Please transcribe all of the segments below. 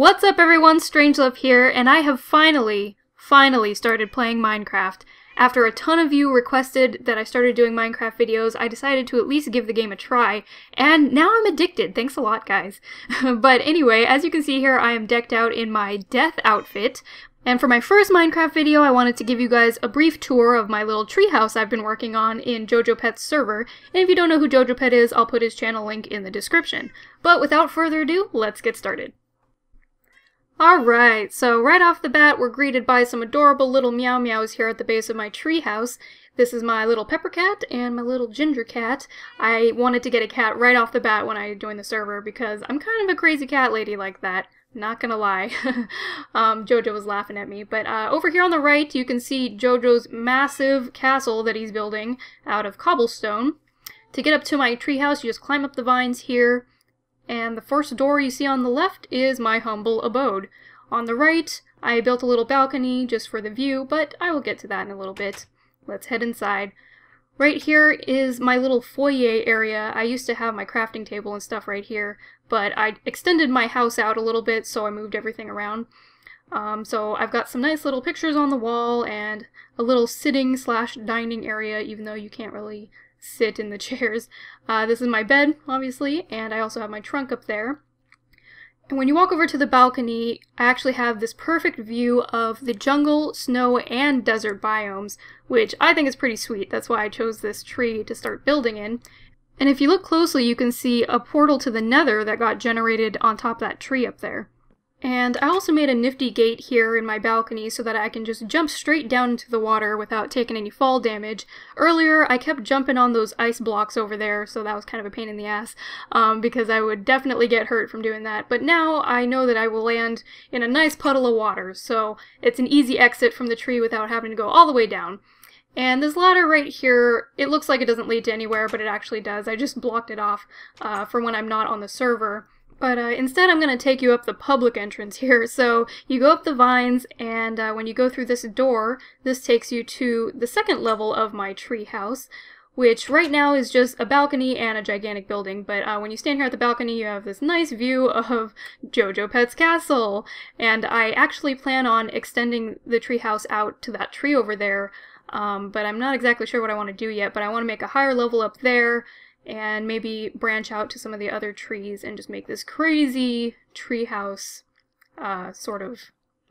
What's up everyone, Strangelove here, and I have finally, finally started playing Minecraft. After a ton of you requested that I started doing Minecraft videos, I decided to at least give the game a try, and now I'm addicted, thanks a lot guys. but anyway, as you can see here, I am decked out in my death outfit, and for my first Minecraft video, I wanted to give you guys a brief tour of my little treehouse I've been working on in Jojo Pet's server, and if you don't know who Jojo Pet is, I'll put his channel link in the description. But without further ado, let's get started. Alright, so right off the bat, we're greeted by some adorable little meow meows here at the base of my treehouse. This is my little pepper cat and my little ginger cat. I wanted to get a cat right off the bat when I joined the server because I'm kind of a crazy cat lady like that. Not gonna lie. um, Jojo was laughing at me. But uh, over here on the right, you can see Jojo's massive castle that he's building out of cobblestone. To get up to my treehouse, you just climb up the vines here and the first door you see on the left is my humble abode. On the right, I built a little balcony just for the view, but I will get to that in a little bit. Let's head inside. Right here is my little foyer area. I used to have my crafting table and stuff right here, but I extended my house out a little bit, so I moved everything around. Um, so I've got some nice little pictures on the wall and a little sitting slash dining area, even though you can't really sit in the chairs. Uh, this is my bed, obviously, and I also have my trunk up there. And when you walk over to the balcony, I actually have this perfect view of the jungle, snow, and desert biomes, which I think is pretty sweet. That's why I chose this tree to start building in. And if you look closely, you can see a portal to the nether that got generated on top of that tree up there. And I also made a nifty gate here in my balcony so that I can just jump straight down into the water without taking any fall damage. Earlier, I kept jumping on those ice blocks over there, so that was kind of a pain in the ass, um, because I would definitely get hurt from doing that. But now I know that I will land in a nice puddle of water, so it's an easy exit from the tree without having to go all the way down. And this ladder right here, it looks like it doesn't lead to anywhere, but it actually does. I just blocked it off uh, for when I'm not on the server. But uh, instead, I'm going to take you up the public entrance here. So you go up the vines, and uh, when you go through this door, this takes you to the second level of my tree house, which right now is just a balcony and a gigantic building. But uh, when you stand here at the balcony, you have this nice view of Jojo Pet's castle. And I actually plan on extending the tree house out to that tree over there, um, but I'm not exactly sure what I want to do yet. But I want to make a higher level up there and maybe branch out to some of the other trees and just make this crazy treehouse uh, sort of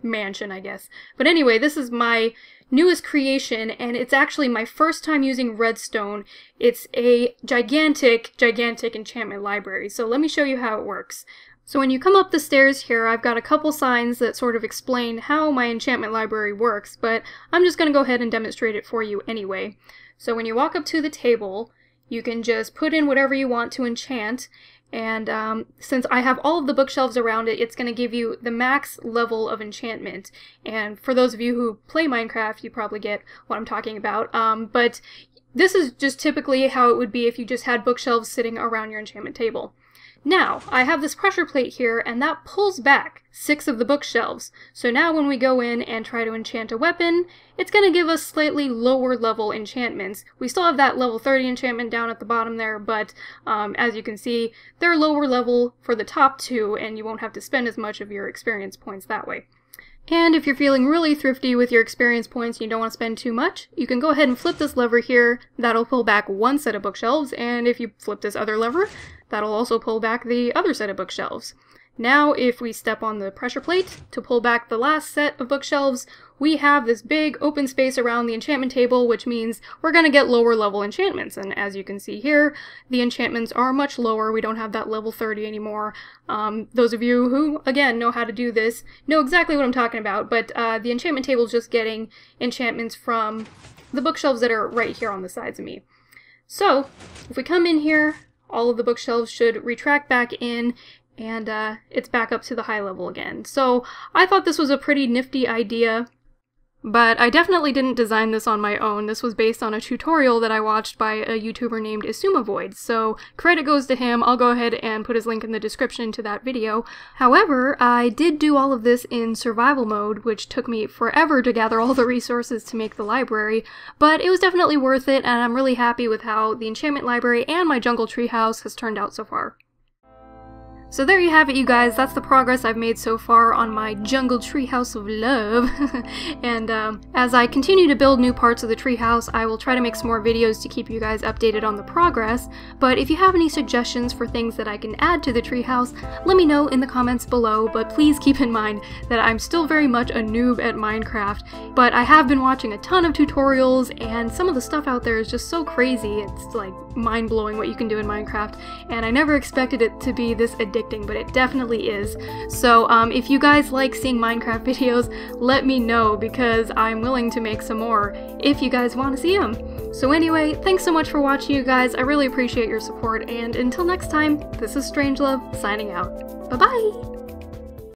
mansion, I guess. But anyway, this is my newest creation, and it's actually my first time using redstone. It's a gigantic, gigantic enchantment library, so let me show you how it works. So when you come up the stairs here, I've got a couple signs that sort of explain how my enchantment library works, but I'm just going to go ahead and demonstrate it for you anyway. So when you walk up to the table, you can just put in whatever you want to enchant, and um, since I have all of the bookshelves around it, it's going to give you the max level of enchantment. And for those of you who play Minecraft, you probably get what I'm talking about. Um, but this is just typically how it would be if you just had bookshelves sitting around your enchantment table. Now, I have this pressure plate here, and that pulls back six of the bookshelves. So now when we go in and try to enchant a weapon, it's going to give us slightly lower level enchantments. We still have that level 30 enchantment down at the bottom there, but um, as you can see, they're lower level for the top two, and you won't have to spend as much of your experience points that way. And if you're feeling really thrifty with your experience points and you don't want to spend too much, you can go ahead and flip this lever here. That'll pull back one set of bookshelves, and if you flip this other lever, That'll also pull back the other set of bookshelves. Now, if we step on the pressure plate to pull back the last set of bookshelves, we have this big open space around the enchantment table, which means we're going to get lower level enchantments. And as you can see here, the enchantments are much lower. We don't have that level 30 anymore. Um, those of you who, again, know how to do this know exactly what I'm talking about, but uh, the enchantment table is just getting enchantments from the bookshelves that are right here on the sides of me. So, if we come in here all of the bookshelves should retract back in and uh, it's back up to the high level again. So I thought this was a pretty nifty idea. But I definitely didn't design this on my own. This was based on a tutorial that I watched by a YouTuber named Isumavoid, so credit goes to him. I'll go ahead and put his link in the description to that video. However, I did do all of this in survival mode, which took me forever to gather all the resources to make the library, but it was definitely worth it, and I'm really happy with how the enchantment library and my jungle tree house has turned out so far. So there you have it, you guys. That's the progress I've made so far on my jungle treehouse of love. and um, as I continue to build new parts of the treehouse, I will try to make some more videos to keep you guys updated on the progress. But if you have any suggestions for things that I can add to the treehouse, let me know in the comments below. But please keep in mind that I'm still very much a noob at Minecraft, but I have been watching a ton of tutorials, and some of the stuff out there is just so crazy. It's like mind blowing what you can do in Minecraft, and I never expected it to be this addictive addicting, but it definitely is. So um, if you guys like seeing Minecraft videos, let me know because I'm willing to make some more if you guys want to see them. So anyway, thanks so much for watching you guys, I really appreciate your support, and until next time, this is Strangelove, signing out. Bye-bye!